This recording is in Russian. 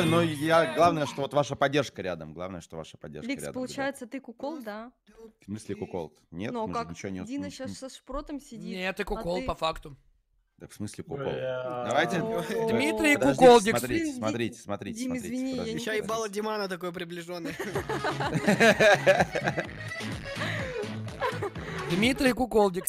злой, но я главное, что вот ваша поддержка рядом. Главное, что ваша поддержка Викс, рядом. получается, ты кукол, да? В смысле кукол? Нет, но мы ну, как? же ничего не Дина сейчас со шпротом сидит. Нет, ты кукол а ты... по факту. Так в смысле кукол? Бля... Давайте. Дмитрий Кукол, Смотрите, смотрите, смотрите. Дим, смотрите, извини. Подождите. Еще и балла Димана такой приближенный. Дмитрий Куколдик.